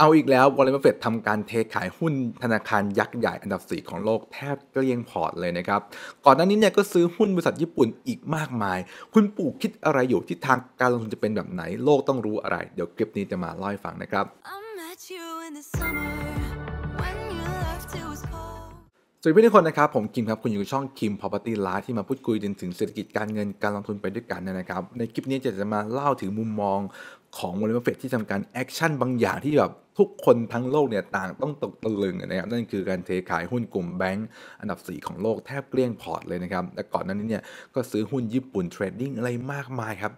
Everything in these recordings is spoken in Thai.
เอาอีกแล้ววอลเลนเฟตทำการเทขายหุ้นธนาคารยักษ์ใหญ่อันดับสีของโลกแทบเกลี้ยงพอร์ตเลยนะครับ ก่อนหน้านี้เนี่ยก็ซื้อหุ้นบริษัทญี่ปุ่นอีกมากมาย คุณปู่คิดอะไรอยู่ที่ทางการลงทุนจะเป็นแบบไหน โลกต้องรู้อะไรเดี๋ยวคลิปนี้จะมาเล่าให้ฟังนะครับ สวัสดีทุกคนนะครับผมคิมครับคุณอยู่ช่องคิมพอ Property l i ที่มาพูดคุยถึงเศรษฐกิจการเงินการลงทุนไปด้วยกันนะครับ ในคลิปนี้จะจะมาเล่าถึงมุมมองของวอลเลนเฟตที่ทำการแอคชั่นบางอย่างที่แบบทุกคนทั้งโลกเนี่ยต่างต้องตกตะลึงนะครับนั่นคือการเทขายหุ้นกลุ่มแบงก์อันดับ4ของโลกแทบเกลี้ยงพอร์ตเลยนะครับแต่ก่อนนั้นเนี่ยก็ซื้อหุ้นญี่ปุ่นเทรดดิ้งอะไรมากมายครับ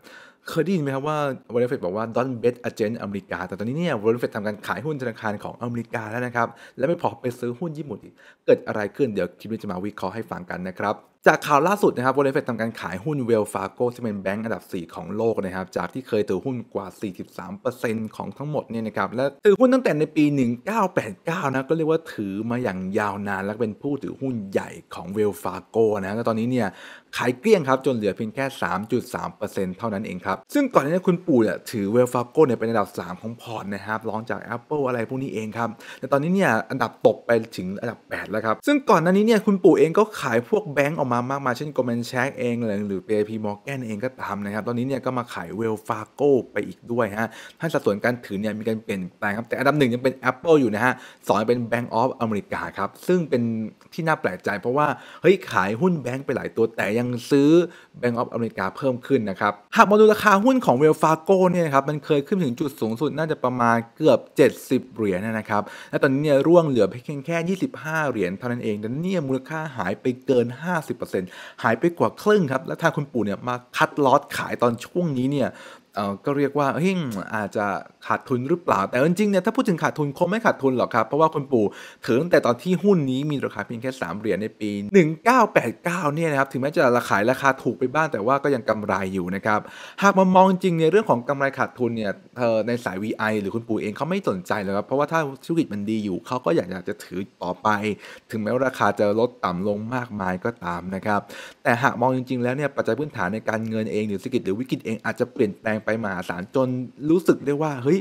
เคยได้ยินไหมครับว่าวอรเลฟเฟตบอกว่าอ o เบ b e อเจนต์อเมริกาแต่ตอนนี้เนี่ยวอรเลฟเฟตทำการขายหุ้นธนาคารของอเมริกา แล้วนะครับและไม่พอไปซื้อหุ้นญี่ปุ่นอีกเกิดอะไรขึ้นเดี๋ยวคลิปนี้จะมาวิเคราะห์ให้ฟังกันนะครับจากข่าวล่าสุดนะครับวอลเลทเฟตทำการขายหุ้นเวลฟาโกซี่เป็นแบงก์อันดับ 4 ของโลกนะครับจากที่เคยถือหุ้นกว่า 43%ของทั้งหมดเนี่ยนะครับและถือหุ้นตั้งแต่ในปี 1989 นะก็เรียกว่าถือมาอย่างยาวนาน และเป็นผู้ถือหุ้นใหญ่ของเวลฟาโกนะแล้วตอนนี้เนี่ยขายเกลี้ยงครับจนเหลือเพียงแค่ 3.3%เท่านั้นเองครับ ซึ่งก่อนหน้านี้คุณปู่เนี่ยถือเวลฟาโก้เนี่ยเป็นอันดับ 3 ของพอร์ตนะครับรองจาก Apple อะไรพวกนี้เองครับ แต่ตอนนี้เนี่ยอันดับตกไปถึงอันดับ 8 แล้วครับ ซึ่งก่อนหน้านี้เนี่ยคุณปู่เองก็ขายพวกแบงก์ออกมามากมายเช่น Goldman Sachs เองหรือ JP Morgan เองก็ตามนะครับ ตอนนี้เนี่ยก็มาขายเวลฟาโก้ไปอีกด้วยฮะท่านสัดส่วนการถือเนี่ยมีการเปลี่ยนแปลงครับแต่อันดับหนึ่งยังเป็น Apple อยู่นะฮะ สองเป็น Bank of America ครับซึ่งเป็นที่น่าแปลกใจเพราะว่าเฮ้ยขายหุ้นแบงก์ไปหลายตัวแต่ยังซื้อ Bank of America เพิ่มขึ้นนะครับ หากมาดูราคาหุ้นของ w e l l า Fargo เนี่ยครับ มันเคยขึ้นถึงจุดสูงสุดน่าจะประมาณเกือบ 70 เหรียญนะครับ และตอนนี้ร่วงเหลือเพียงแค่ 25 เหรียญเท่านั้นเองแต่เนี่ยมูลค่าหายไปเกิน 50%หายไปกว่าครึ่งครับ และทางคุณปู่เนี่ยมาคัดลอตขายตอนช่วงนี้เนี่ยก็เรียกว่าเฮ้ยอาจจะขาดทุนหรือเปล่า แต่จริงๆเนี่ยถ้าพูดถึงขาดทุนคงไม่ขาดทุนหรอกครับเพราะว่าคุณปู่ถือตั้งแต่ตอนที่หุ้นนี้มีราคาเพียงแค่3เหรียญในปี 1989เนี่ยนะครับถึงแม้จะราขายราคาถูกไปบ้างแต่ว่าก็ยังกำไรอยู่นะครับหากมามองจริงในเรื่องของกำไรขาดทุนเนี่ยเธอในสาย VI หรือคุณปู่เองเขาไม่สนใจเลยครับเพราะว่าถ้าธุรกิจมันดีอยู่เขาก็อยากจะถือต่อไปถึงแม้ว่าราคาจะลดต่ำลงมากมายก็ตามนะครับแต่หากมองจริงๆ แล้วเนี่ยปัจจัยพื้นฐานในการเงินเองหรือเศรษฐกิจหรือวิกฤตเองอาจจะเปลี่ยนแปลงไปมหาศาลจนรู้สึกได้ว่าเฮ้ย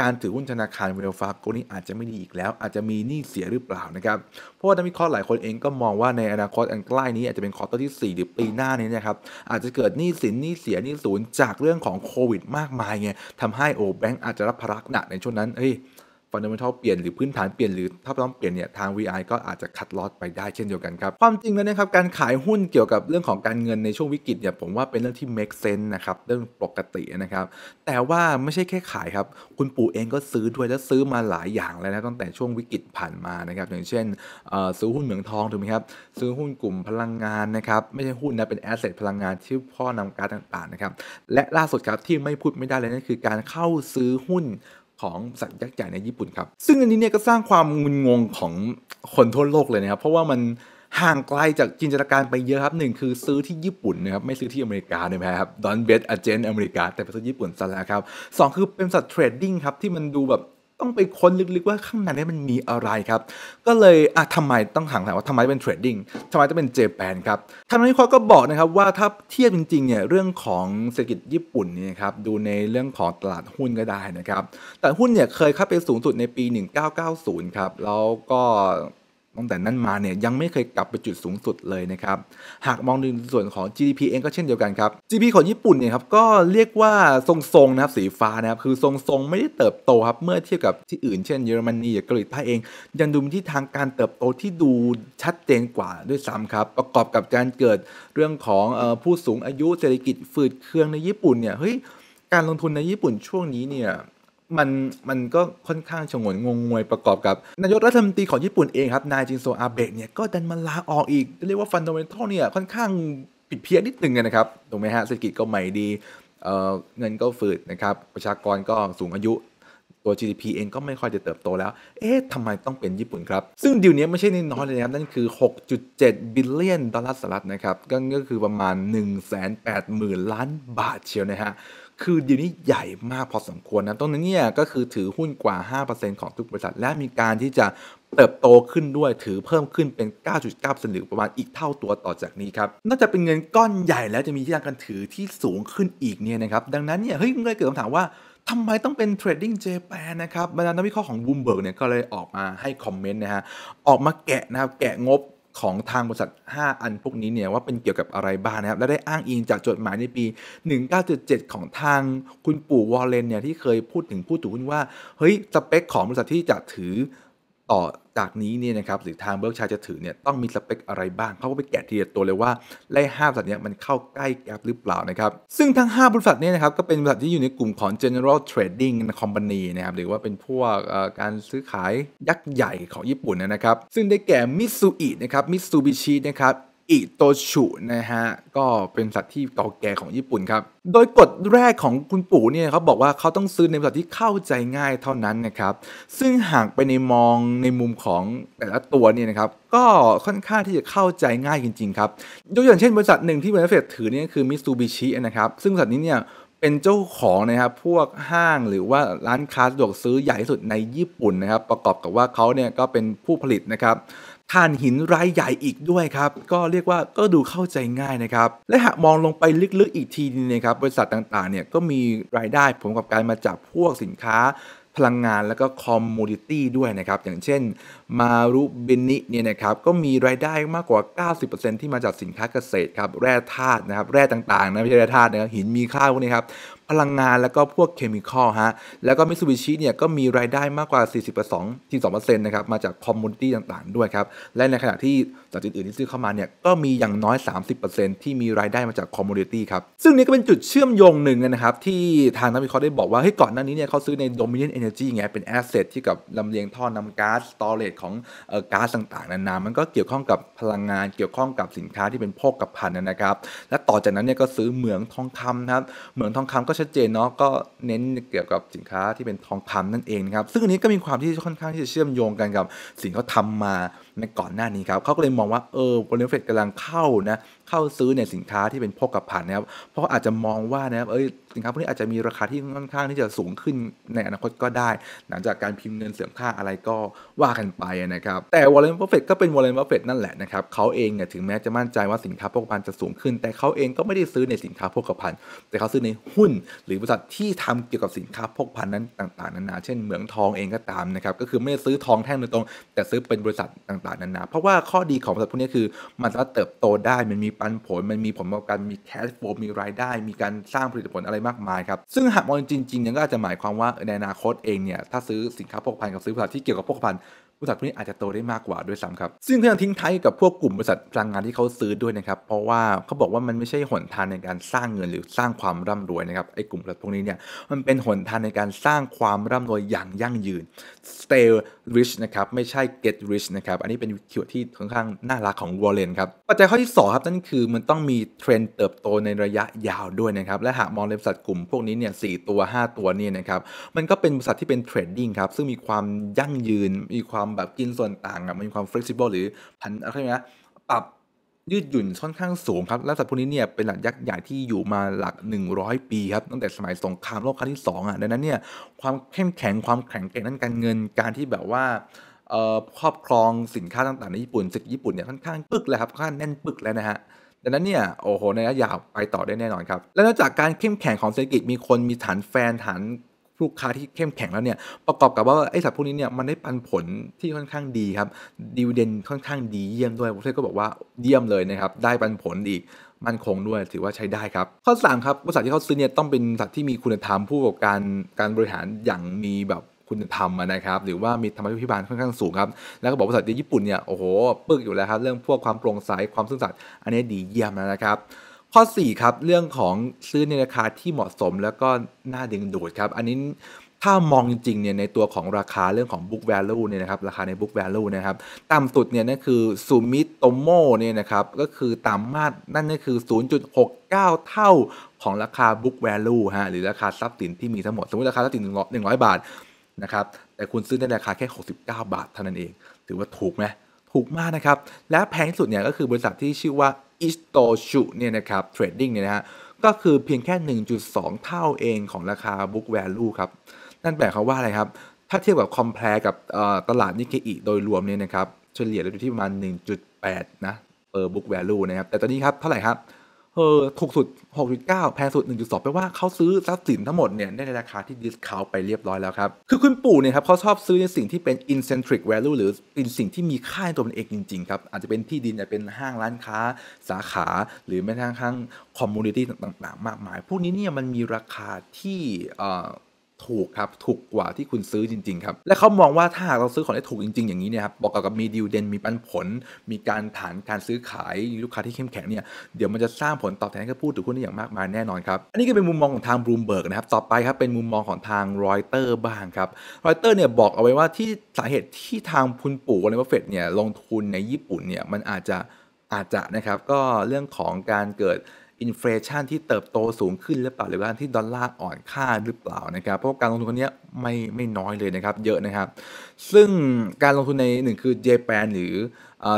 การถือหุ้นธนาคารเวลฟาโกนี้อาจจะไม่ดีอีกแล้ว อาจจะมีหนี้เสียหรือเปล่า นะครับเพราะว่านักวิเคราะห์หลายคนเองก็มองว่าในอนาคตอันใกล้ นี้อาจจะเป็นคอร์เตอร์ที่ 4 หรือปีหน้า นี้นะครับอาจจะเกิดหนี้สิน หนี้เสียหนี้ศูนย์จากเรื่องของโควิดมากมายไงทำให้โอแบงก์อาจจะรับภาระหนักในช่วงนั้นเฮ้ยฟันเดเมนทัลเปลี่ยนหรือพื้นฐานเปลี่ยนหรือถ้าต้องเปลี่ยนเนี่ยทาง VI ก็อาจจะคัดลอดไปได้เช่นเดียวกันครับความจริงแล้วนะครับการขายหุ้นเกี่ยวกับเรื่องของการเงินในช่วงวิกฤตเนี่ยผมว่าเป็นเรื่องที่ make sense นะครับเรื่องปกตินะครับแต่ว่าไม่ใช่แค่ขายครับคุณปู่เองก็ซื้อด้วยและซื้อมาหลายอย่างแล้วนะตั้งแต่ช่วงวิกฤตผ่านมานะครับอย่างเช่นซื้อหุ้นเหมืองทองถูกไหมครับซื้อหุ้นกลุ่มพลังงานนะครับไม่ใช่หุ้นนะเป็นแอสเซทพลังงานที่พ่อนำการต่างๆนะครับและล่าสุดครับที่ไม่พูดไม่ได้เลยนั่นคือ การเข้าซื้อหุ้นของสัตว์ยักษ์ใหญ่ในญี่ปุ่นครับ ซึ่งอันนี้เนี่ยก็สร้างความงุนงงของคนทั่วโลกเลยนะครับ เพราะว่ามันห่างไกลจากจินตนาการไปเยอะครับหนึ่งคือซื้อที่ญี่ปุ่นนะครับ ไม่ซื้อที่อเมริกาเนี่ยครับดอนเบสอเจนอเมริกาแต่ไปซื้อญี่ปุ่นซะแล้วครับสองคือเป็นสัตว์เทรดดิ้งครับที่มันดูแบบต้องไปค้นลึกๆว่าข้างในนี้มันมีอะไรครับ ก็เลยอะทำไมต้องหัมถามว่าทำไมเป็นเทรดดิ้งทำไมจะเป็นเจแปนครับทางนี้วเขาก็บอกนะครับว่าถ้าเทียบจริงๆเนี่ยเรื่องของเศรษฐกิจญี่ปุ่นนี่ครับ ดูในเรื่องของตลาดหุ้นก็ได้นะครับ แต่หุ้นเนี่ยเคยเข้าไปสูงสุดในปี 1990 ครับ แล้วก็ตั้งแต่นั้นมาเนี่ยยังไม่เคยกลับไปจุดสูงสุดเลยนะครับ หากมองในส่วนของ GDP เองก็เช่นเดียวกันครับ GDP ของญี่ปุ่นเนี่ยครับก็เรียกว่าทรงๆนะครับสีฟ้านะครับคือทรง ๆ ไม่ได้เติบโตครับเมื่อเทียบกับที่อื่นเช่นเยอรมนีหรือเกาหลีใต้เอง ยังดูมีที่ทางการเติบโตที่ดูชัดเจนกว่าด้วยซ้ำครับประกอบกับการเกิดเรื่องของผู้สูงอายุเศรษฐกิจฝืดเครื่องในญี่ปุ่นเนี่ยเฮ้ยการลงทุนในญี่ปุ่นช่วงนี้เนี่ยมันมันก็ค่อนข้างชงนงงงวยประกอบกับนายกรัฐมนตรีของญี่ปุ่นเองครับ นายจินโซอาเบะเนี่ยก็ดันมาลาออกอีกเรียกว่าฟันโดเมนทัลเนี่ยค่อนข้างผิดเพี้ยนนิดนึงนะครับถูกไหมฮะเศรษฐกิจก็ใหม่ดีเงินก็ฝืดนะครับประชากรก็สูงอายุ ตัว GDP เองก็ไม่ค่อยจะเติบโตแล้วเอ๊ะทำไมต้องเป็นญี่ปุ่นครับ ซึ่งดีวนี้ไม่ใช่นน้อยเลยนะครับนั่นคือ 6.7 บิลเลียนดอลลาร์สหรัฐนะครับก็คือประมาณ 180,000 ล้านบาทเชียวนะฮะคือเดี๋ยวนี้ใหญ่มากพอสมควรนะ ตรงนั้นเนี่ยก็คือถือหุ้นกว่า 5%ของทุกบริษัท และมีการที่จะเติบโตขึ้นด้วยถือเพิ่มขึ้นเป็น 9.9%หรือประมาณอีกเท่าตัวต่อจากนี้ครับ นอกจากเป็นเงินก้อนใหญ่แล้วจะมีที่ทางการถือที่สูงขึ้นอีกเนี่ยนะครับ ดังนั้นเนี่ยเฮ้ยเมื่อเกิดคำถามว่าทำไมต้องเป็นเทรดดิ้งเจแปนนะครับ บรรดานักวิเคราะห์ของบูมเบิร์กเนี่ยก็เลยออกมาให้คอมเมนต์นะฮะออกมาแกะนะครับแกะงบของทางบริษัท 5 อันพวกนี้เนี่ยว่าเป็นเกี่ยวกับอะไรบ้างนะครับ และได้อ้างอิงจากจดหมายในปี 1977ของทางคุณปู่วอลเลนเนี่ยที่เคยพูดถึงผู้ถือหุ้นว่าเฮ้ย สเปคของบริษัทที่จะถือต่อจากนี้เนี่ยนะครับ หรือทางเบิร์กชัยจะถือเนี่ยต้องมีสเปคอะไรบ้าง เขาก็ไปแกะทีละตัวเลยว่าไล่ห้าบริษัทนี้มันเข้าใกล้แกลบหรือเปล่านะครับ ซึ่งทั้ง5บริษัทเนี่ยนะครับ ก็เป็นบริษัทที่อยู่ในกลุ่มของ general trading company นะครับหรือว่าเป็นพวกการซื้อขายยักษ์ใหญ่ของญี่ปุ่นนะครับ ซึ่งได้แก่ มิตซูอินะครับ มิตซูบิชินะครับอิโตชุนะฮะก็เป็นสัตว์ที่เก่าแก่ของญี่ปุ่นครับ โดยกฎแรกของคุณปู่เนี่ยเขาบอกว่าเขาต้องซื้อในสัตว์ที่เข้าใจง่ายเท่านั้นนะครับซึ่งหากไปในมองในมุมของแต่ละตัวเนี่ยนะครับก็ค่อนข้างที่จะเข้าใจง่ายจริงๆครับยกอย่างเช่นบริษัทหนึ่งที่บริเฟดถือเนี่ยคือมิซูบิชินะครับซึ่งสัตว์นี้เนี่ยเป็นเจ้าของนะครับพวกห้างหรือว่าร้านค้าสะดวกซื้อใหญ่สุดในญี่ปุ่นนะครับประกอบกับว่าเขาเนี่ยก็เป็นผู้ผลิตนะครับถ่านหินรายใหญ่อีกด้วยครับก็เรียกว่าก็ดูเข้าใจง่ายนะครับ และหากมองลงไปลึกๆอีกทีนึงนะครับบริษัทต่างๆเนี่ยก็มีรายได้ผมกับการมาจากพวกสินค้าพลังงานแล้วก็คอมมูนิตี้ด้วยนะครับ อย่างเช่นมารุเบนิเนี่ยนะครับก็มีรายได้มากกว่า 90%ที่มาจากสินค้าเกษตรครับแร่ธาตุนะครับแร่ต่างๆนะไม่ใช่แร่ธาตุนะครับหินมีค่าพวกนี้ครับพลังงานแล้วก็พวกเคมีคอลฮะแล้วก็มิสูบิชิเนี่ยก็มีรายได้มากกว่า 42่2นะครับ มาจากคอมมูนิตี้ต่างๆ ด้วยครับ และในขณะที่จากอื่นที่ซื้อเข้ามาเนี่ยก็มีอย่างน้อย 30%ที่มีรายได้มาจากคอมมูนิตี้ครับ ซึ่งนี่ก็เป็นจุดเชื่อมโยงหนึ่งนะครับ ที่ทางนักวิเคราะห์ได้บอกว่าเฮ้ยก่อนหน้านี้เนี่ยเขาซื้อใน Dominion Energy ไงเป็นแอสเซทที่กับลำเลียงท่อนํำก๊าซสตอเรจของก๊าซต่างๆนานามันก็เกี่ยวข้องกับพลังงานเกี่ยวข้องกับสินค้าที่เป็นโภคภัณฑ์นะครับและต่อจากนั้นเนี่ยก็ซื้อเหมืองทองคำนะครับเหมืองทองคำก็ชัดเจนเนาะก็เน้นเกี่ยวกับสินค้าที่เป็นทองคำนั่นเองนะครับซึ่งอันนี้ก็มีความที่ค่อนข้างที่จะเชื่อมโยงกันกับสิ่งเขาทามาในก่อนหน้านี้ครับเขาก็เลยมองว่าเออวอลเลนเฟดกำลังเข้านะเข้าซื้อเนี่ยสินค้าที่เป็นพกกับผ่านนะครับเพราะอาจจะมองว่านะครับเออสินค้าพวกนี้อาจจะมีราคาที่ค่อนข้างที่จะสูงขึ้นในอนาคตก็ได้ หลังจากการพิมพ์เงินเสื่อมค่าอะไรก็ว่ากันไปนะครับแต่วอลเลนบัฟเฟตก็เป็นวอลเลนบัฟเฟตนั่นแหละนะครับเขาเองเนี่ยถึงแม้จะมั่นใจว่าสินค้าพกพันจะสูงขึ้น แต่เขาเองก็ไม่ได้ซื้อในสินค้าพกพันแต่เขาซื้อในหุ้น หรือบริษัทที่ทำเกี่ยวกับสินค้าพกพันนั้นต่างๆนานาเช่นเหมืองทองเองก็ตามนะครับก็คือไม่ได้ซื้อทองแท่งโดยตรง แต่ซื้อเป็นบริษัทต่างๆนานาเพราะว่าข้อดีของบริษัทพวกนี้คือ มันสามารถเติบโตได้ มันมีปันผลมันมีผลประกอบการ มีแคชโฟมีรายได้ มีการสร้างผลิตผลอะไรมากมายครับ ซึ่งหากมองจริงๆเนี่ยก็อาจจะหมายความว่าในอนาคตเองเนี่ยถ้าซื้อสินค้าพกพันกับซื้อบริษัทที่เกี่ยวกับพกพันบริษัทพวกนี้อาจจะโตได้มากกว่าด้วยซ้ำครับซึ่งก็ยังทิ้งท้ายกับพวกกลุ่มบริษัทพลังงานที่เขาซื้อด้วยนะครับเพราะว่าเขาบอกว่ามันไม่ใช่หนทางในการสร้างเงินหรือสร้างความร่ำรวยนะครับไอ้กลุ่มบริษัทพวกนี้เนี่ยมันเป็นหนทางในการสร้างความร่ำรวยอย่างยั่งยืน stay rich นะครับไม่ใช่ get rich นะครับอันนี้เป็นคีย์วิดที่ค่อนข้างน่ารักของวอลเลนครับปัจจัยข้อที่2ครับนั่นคือมันต้องมีเทรนด์เติบโตในระยะยาวด้วยนะครับและหากมองในบริษัทกลุ่มพวกนี้เนี่ยสตัว 5 ตัวเนี่ยนะครับมันก็เป็นบริษัทที่เป็นเทรดดิ้งครับซึ่งมีความยั่งยืนมีความความแบบกินส่วนต่างอะมันมีความ flexible หรือพันอะไรเงี้ยปรับยืดหยุ่นค่อนข้างสูงครับและสัตว์พวกนี้เนี่ยเป็นหลักยักษ์ใหญ่ที่อยู่มาหลัก 100 ปีครับตั้งแต่สมัยสงครามโลกครั้งที่2อ่ะดังนั้นเนี่ยความเข้มแข็งความแข็งแกร่งด้านการเงินการที่แบบว่า ครอบครองสินค้าต่างๆ ในญี่ปุ่นศึกญี่ปุ่นเนี่ยค่อนข้างปึกแล้วครับค่อนข้างแน่นปึกแล้วนะฮะดังนั้นเนี่ยโอ้โหในระยะยาวไปต่อได้แน่นอนครับและนอกจากการเข้มแข็งของเศรษฐกิจมีคนมีฐานแฟนฐานลูกค้าที่เข้มแข็งแล้วเนี่ยประกอบกับว่าไอ้สัตว์พวกนี้เนี่ยมันได้ปันผลที่ค่อนข้างดีครับดีเวเดนค่อนข้างดีเยี่ยมด้วยผมเก็บอกว่าเยี่ยมเลยนะครับ ได้ปันผลอีกมั่นคงด้วยถือว่าใช้ได้ ครับข้อ3ครับบริษัทที่เขาซื้อเนี่ยต้องเป็นสัตว์ที่มีคุณธรรมผู้ประกอบการการบริหารอย่างมีแบบคุณธรรมนะครับ หรือว่ามีธรรมพิบาลค่อนข้างสูงครับแล้วก็บอกบริษัทญี่ปุ่นเนี่ยโอ้โหปึกอยู่แล้วครับเรื่องพวกความโปร่งใสความซื่อสัตย์อันนี้ดีเยี่ยมแล้วนะครับข้อ4ครับเรื่องของซื้อในราคาที่เหมาะสมแล้วก็น่าดึงดูดครับอันนี้ถ้ามองจริงเนี่ยในตัวของราคาเรื่องของ book value เนี่ยนะครับราคาใน book value นะครับต่ำสุดเนี่ยนั่นคือ sumitomo เนี่ยนะครับก็คือต่ำมากนั่นก็คือ 0.69 เท่าของราคา book value ฮะหรือราคาทรัพย์สินที่มีทั้งหมดสมมติราคาทรัพย์สิน 100 บาทนะครับแต่คุณซื้อในราคาแค่ 69 บาทเท่านั้นเองถือว่าถูกไหมถูกมากนะครับและแพงที่สุดเนี่ยก็คือบริษัทที่ชื่อว่าอิสโตชุเนี่ยนะครับเทรดดิ้งเนี่ยนะฮะก็คือเพียงแค่ 1.2 เท่าเองของราคา Book Value ครับนั่นแปลความว่าอะไรครับถ้าเทียบกับคอมเพลกับตลาดนิเกอิโดยรวมเนี่ยนะครับเฉลี่ยแล้วอยู่ที่ประมาณ 1.8 นะ per book value นะครับแต่ตอนนี้ครับเท่าไหร่ครับเออถูกสุด 6.9 แพงสุด 1.2แปลว่าเขาซื้อทรัพย์สินทั้งหมดเนี่ยไในราคาที่ดิสคาวไปเรียบร้อยแล้วครับคือคุณปู่เนี่ยครับเขาชอบซื้อในสิ่งที่เป็น i n c e n t r i c value หรือเป็นสิ่งที่มีค่าในตัวมันเองจริง ๆ ครับ อาจจะเป็นที่ดินอาจจะเป็นห้างร้านค้า สาขาหรือแม้กระทั่งคอมมูนิตี้ต่าง ๆ มากมายพวกนี้เนี่ยมันมีราคาที่ถูกครับถูกกว่าที่คุณซื้อจริงๆครับและเขามองว่าถ้าเราซื้อของได้ถูกจริงๆ อย่างนี้เนี่ยครับบอกกับมีดีลเดนมีปันผล มีการฐานการซื้อขายลูกค้าที่เข้มแข็งเนี่ยเดี๋ยวมันจะสร้างผลตอบแทนให้กับผู้ถือหุ้นได้อย่างมากมายแน่นอนครับอันนี้ก็เป็นมุมมองของทางบลูมเบิร์กนะครับต่อไปครับเป็นมุมมองของทางรอยเตอร์บ้างครับรอยเตอร์เนี่ยบอกเอาไว้ว่าที่สาเหตุที่ทางคุณปู่วอลเลนบเฟตเนี่ยลงทุนในญี่ปุ่นเนี่ยมันอาจจะอาจจะนะครับก็เรื่องของการเกิดอินฟลชันที่เติบโตสูงขึ้น หรือเปล่าหรือว่า ที่ดอลลาร์อ่อนค่าหรือเปล่านะครับเพราะการลงทุนคนนี้ไม่ไม่น้อยเลยนะครับ เยอะนะครับ ซึ่งการลงทุนในหนึ่งคือเจแปนหรือ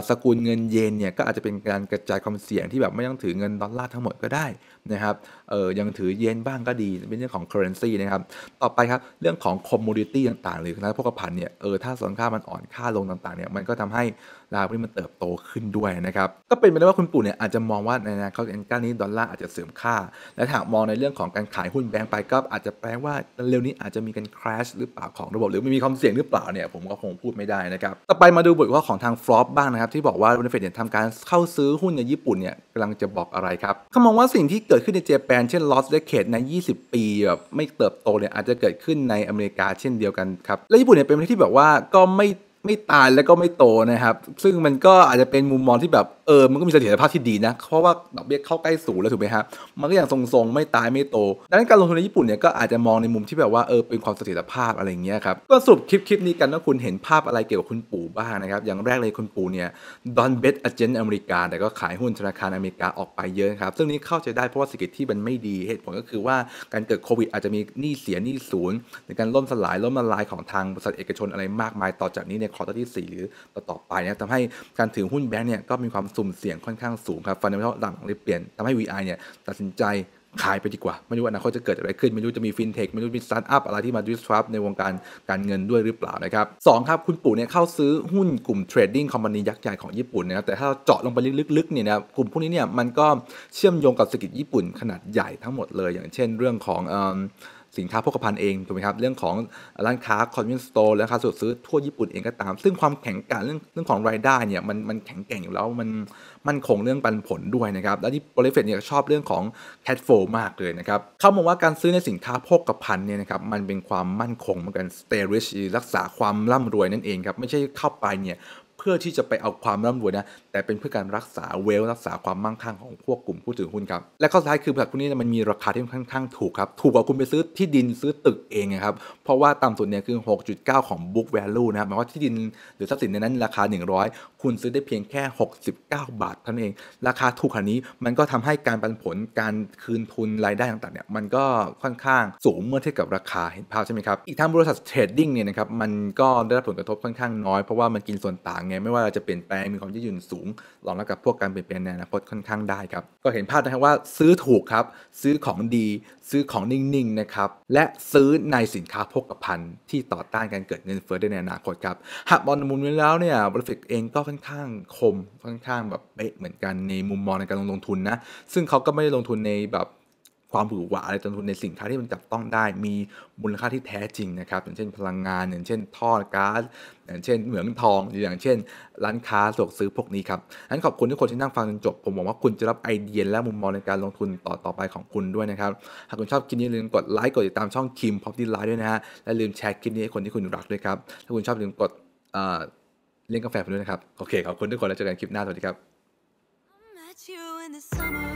สกุลเงินเยนเนี่ยก็อาจจะเป็นการกระจายความเสี่ยงที่แบบไม่ต้องถือเงินดอลลาร์ทั้งหมดก็ได้นะครับ เออยังถือเยนบ้างก็ดี เป็นเรื่องของ currency นะครับ ต่อไปครับ เรื่องของ commodity ต่างๆหรือคณะพกพันเนี่ย เออ ถ้าสินค้ามันอ่อนค่าลงต่างๆเนี่ยมันก็ทำให้ราคาพนี่มันเติบโตขึ้นด้วยนะครับ ก็เป็นไปได้ว่าคุณปู่เนี่ยอาจจะมองว่าในอนาคตอนการนี้ดอลลาร์อาจจะเสื่อมค่า และถ้ามองในเรื่องของการขายหุ้นแบงก์ไปก็ อาจจะแปลว่าเร็วนี้อาจจะมีการ crash หรือเปล่าของระบบหรือไมีความเสี่ยงหรือเปล่าเนี่ยผมก็คงพูดไม่ได้นะครับต่อไปมาดูบทว่าของทางฟลอปบ้างนะครับที่บอกว่าบริษัทเนี่ยทำการเข้าซื้อหุ้นในญี่ปุ่นเนี่ยกำลังจะบอกอะไรครับเขามองว่าสิ่งที่เกิดขึ้นในเจแปนเช่น l o s เ decade ใน 20 ปีแบบไม่เติบโตเนี่ยอาจจะเกิดขึ้นในอเมริกาเช่นเดียวกันครับ และญี่ปุ่นเนี่ยเป็นประเทศที่แบบว่าก็ไม่ไม่ตายแล้วก็ไม่โตนะครับ ซึ่งมันก็อาจจะเป็นมุมมองที่แบบเออ มันก็มีเสถียรภาพที่ดีนะ เพราะว่าดอกเบี้ยเข้าใกล้ศูนย์แล้วถูกไหมฮะ มันก็ยังทรงๆ ไม่ตายไม่โต ดังนั้นการลงทุนในญี่ปุ่นเนี่ยก็อาจจะมองในมุมที่แบบว่าเออ เป็นความเสถียรภาพอะไรเงี้ยครับ ก็สรุปคลิปคลิปนี้กันว่าคุณเห็นภาพอะไรเกี่ยวกับคุณปู่บ้างนะครับ อย่างแรกเลยคุณปู่เนี่ยดอนเบสอเจนต์อเมริกาแต่ก็ขายหุ้นธนาคารอเมริกาออกไปเยอะครับ ซึ่งนี้เข้าใจได้เพราะว่าเศรษฐกิจที่มันไม่ดี เหตุผลก็คือว่าการเกิดโควิดอาจจะมีหนี้เสียหนี้ศูนย์ ในการล่มสลายล่มละลายของทางบริษัทเอกชนอะไรมากมายต่อจากนี้ในคอร์ที่ 4 หรือต่อไปนะทำให้การถือหุ้นแบงก์เนี่ยก็มีความสุ่มเสี่ยงค่อนข้างสูงครับ ฟันเดเมนทัลหลังเลยเปลี่ยนทำให้ VI เนี่ย ตัดสินใจขายไปดีกว่า ไม่รู้อนาคตจะเกิดอะไรขึ้นไม่รู้จะมีฟินเทคไม่รู้มีสตาร์ทอัพอะไรที่มาดิสทรัพในวงการการเงินด้วยหรือเปล่านะครับสครับคุณปู่เนี่ยเข้าซื้อหุ้นกลุ่มเทรดดิ้งคอมมานียักษ์ใหญ่ของญี่ปุ่นนะครับแต่ถ้าเาเจาะลงไปลึกๆเนี่ยนะกลุ่มพวกนี้เนี่ยมันก็เชื่อมโยงกับเศรษฐกิจญี่ปุ่น ขนาดใหญ่ทั้งหมดเลย อย่างเช่นเรื่องของสินค้าพกพาเองถูกไหมครับเรื่องของร้านค้า คอนเวนสโตร์ร้านค้าสะดวกซื้อทั่วญี่ปุ่นเองก็ตามซึ่งความแข็งแกร่งเรื่องเรื่องของรายได้เนี่ยมันมันแข็งแกร่งอยู่แล้วมันมันคงเรื่องปันผลด้วยนะครับแล้วที่บริเฟตเนี่ยชอบเรื่องของแคดโฟมากเลยนะครับเขามองว่าการซื้อในสินค้าพกพันเนี่ยนะครับมันเป็นความมั่นคงเหมือนกันสเตอริชรักษาความร่ำรวยนั่นเองครับไม่ใช่เข้าไปเนี่ยเพื่อที่จะไปเอาความร่ำรวยนะแต่เป็นเพื่อการรักษาเวลรักษาความมั่งคั่งของพวกกลุ่มผู้ถือหุ้นครับและข้อสุดท้ายคือบริษัทพวกนี้มันมีราคาที่ค่อนข้างถูกครับ ถูกกว่าคุณไปซื้อที่ดินซื้อตึกเองนะครับเพราะว่าต่ำสุดเนี่ยคือ 6.9 ของ book value นะครับ หมายว่าที่ดินหรือทรัพย์สินในนั้นราคา 100 คุณซื้อได้เพียงแค่ 69 บาทเท่านั้นเองราคาถูกขนาดนี้มันก็ทำให้การปันผลการคืนทุนรายได้ต่างๆเนี่ยมันก็ค่อนข้างสูงเมื่อเทียบกับราคาเห็นภาพใช่ไหมครับอีกทั้งบริษัทเทรดดิ้งเนี่ยนะครับมันก็ได้รับผลกระทบค่อนข้างน้อย เพราะว่ามันกินส่วนต่างไงไม่ว่าจะเปลี่ยนแปลงมีความยืดหยุ่นสูงงรองรับกับพวกการเปลี่ยนแปลงในอนาคตค่อนข้างได้ครับก็เห็นภาพนะครับว่าซื้อถูกครับ ซื้อของดีซื้อของนิ่ง ๆ นะครับ และซื้อในสินค้าพกพาัที่ต่อต้านการเกิดเงินเฟ้อได้ในอนาคตครับหากมองในมุมนี้แล้วเนี่ยบริษัทเองก็ค่อนข้าง คมค่อนข้างแบบเป๊ะเหมือนกันในมุมมองในการลงทุนนะซึ่งเขาก็ไม่ได้ลงทุนในแบบความหืูหวาอะไรจนทุนในสินค้าที่มันจับต้องได้มีมูลค่าที่แท้จริงนะครับอย่างเช่นพลังงานอย่างเช่นท่อก๊าซอย่างเช่นเหมืองทองหรืออย่างเช่น ร้านค้าสะดวกซื้อพวกนี้ครับนั้นขอบคุณทุกคนที่นั่งฟังจนจบผมหวังว่าคุณจะรับไอเดียและมุมมองในการลงทุนต่อต่อไปของคุณด้วยนะครับหากคุณชอบคลิปนี้ลืมกดไลค์กดติดตามช่องคิมพอปดีไลค์ด้วยนะฮะและลืมแชร์คลิปนี้ให้คนที่คุณรักด้วยครับถ้าคุณชอบลืมกดเลี้ยงกาแฟผมด้วยนะครับโอเคขอบคุณทุกคนแล้วเจอกันคลิปหน้าสวัสดีครับ